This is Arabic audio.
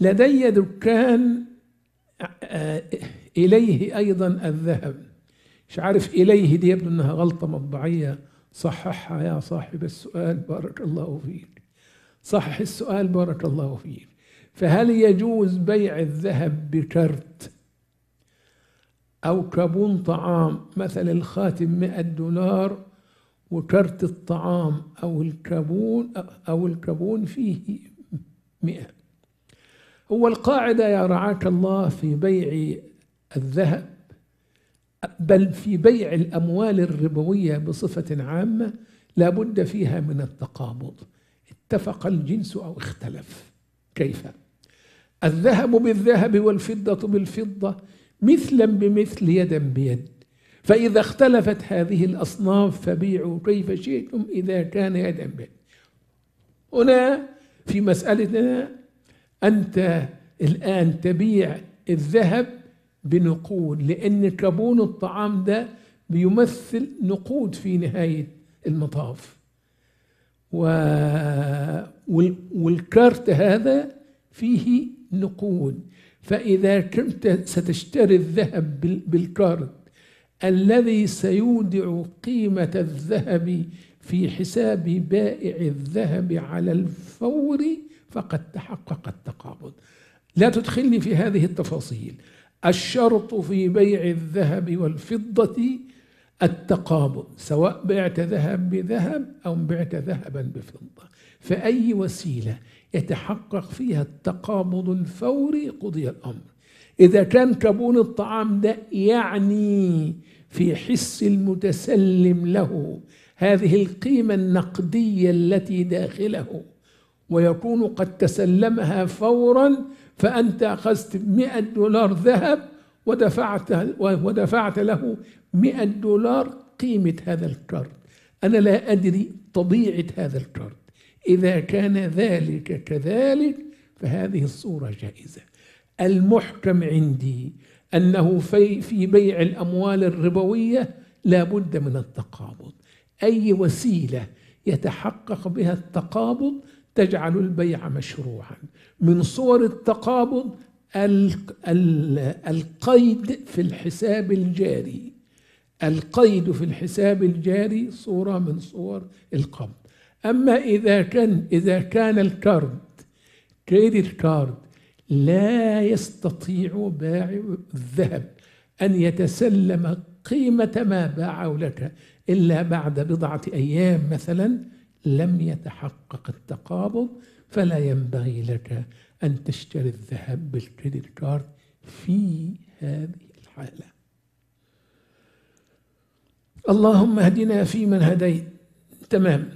لدي دكان آه، إليه أيضا الذهب مش عارف إليه دي يبدو أنها غلطة مطبعية صححها يا صاحب السؤال بارك الله فيك صحح السؤال بارك الله فيك فهل يجوز بيع الذهب بكرت أو كابون طعام مثل الخاتم 100 دولار وكرت الطعام أو الكابون أو الكابون فيه 100 هو القاعدة يا رعاك الله في بيع الذهب بل في بيع الأموال الربوية بصفة عامة لا بد فيها من التقابض اتفق الجنس أو اختلف كيف؟ الذهب بالذهب والفضة بالفضة مثلا بمثل يدا بيد فإذا اختلفت هذه الأصناف فبيعوا كيف شئتم إذا كان يدا بيد هنا في مسألتنا أنت الآن تبيع الذهب بنقود لأن كابون الطعام ده بيمثل نقود في نهاية المطاف و... والكارت هذا فيه نقود فإذا كنت ستشتري الذهب بالكارت الذي سيودع قيمة الذهب في حساب بائع الذهب على الفور فقد تحققت لا تدخلني في هذه التفاصيل الشرط في بيع الذهب والفضة التقابض سواء بعت ذهب بذهب أو بعت ذهبا بفضة فأي وسيلة يتحقق فيها التقابض الفوري قضي الأمر إذا كان كبون الطعام ده يعني في حس المتسلم له هذه القيمة النقدية التي داخله ويكون قد تسلمها فورا فأنت أخذت 100 دولار ذهب ودفعت ودفعت له 100 دولار قيمة هذا الكارد أنا لا أدري طبيعة هذا الكارد إذا كان ذلك كذلك فهذه الصورة جائزة المحكم عندي أنه في, في بيع الأموال الربوية لا بد من التقابض أي وسيلة يتحقق بها التقابض تجعل البيع مشروعا من صور التقابض القيد في الحساب الجاري القيد في الحساب الجاري صورة من صور القبض أما إذا كان إذا كان الكارد كريدت كارد لا يستطيع بائع الذهب أن يتسلم قيمة ما باعه لك إلا بعد بضعة أيام مثلا لم يتحقق التقابض فلا ينبغي لك أن تشتري الذهب بالكريدت كارد في هذه الحالة اللهم اهدنا فيمن هديت تمام